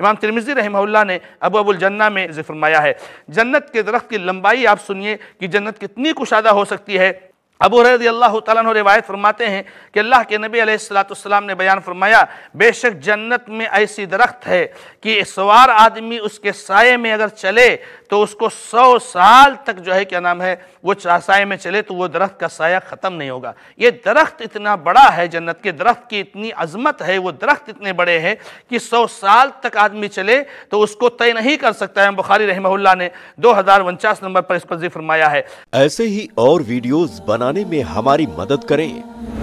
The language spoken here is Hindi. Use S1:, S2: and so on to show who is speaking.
S1: इमाम तिरमिज़ी रहमल्ला ने अबू अबुल जन्ना में फरमाया है जन्नत के दरख्त की लंबाई आप सुनिए कि जन्नत कितनी कुशादा हो सकती है अबू रजी अल्लाह तु रिवायत फरमाते हैं कि अल्लाह के नबी अलैहिस्सलाम ने बयान फरमाया बेशक जन्नत में ऐसी दरख्त है कि सवार आदमी उसके साये में अगर चले तो उसको सौ साल तक जो है क्या नाम है वो साय में चले तो वो दरख्त का साया ख़त्म नहीं होगा ये दरख्त इतना बड़ा है जन्नत के दरख्त की इतनी अजमत है वो दरख्त इतने बड़े हैं कि सौ साल तक आदमी चले तो उसको तय नहीं कर सकता है बुखारी रहमल्ला ने दो नंबर पर इस पर फरमाया है
S2: ऐसे ही और वीडियोज़ बना बनाने में हमारी मदद करें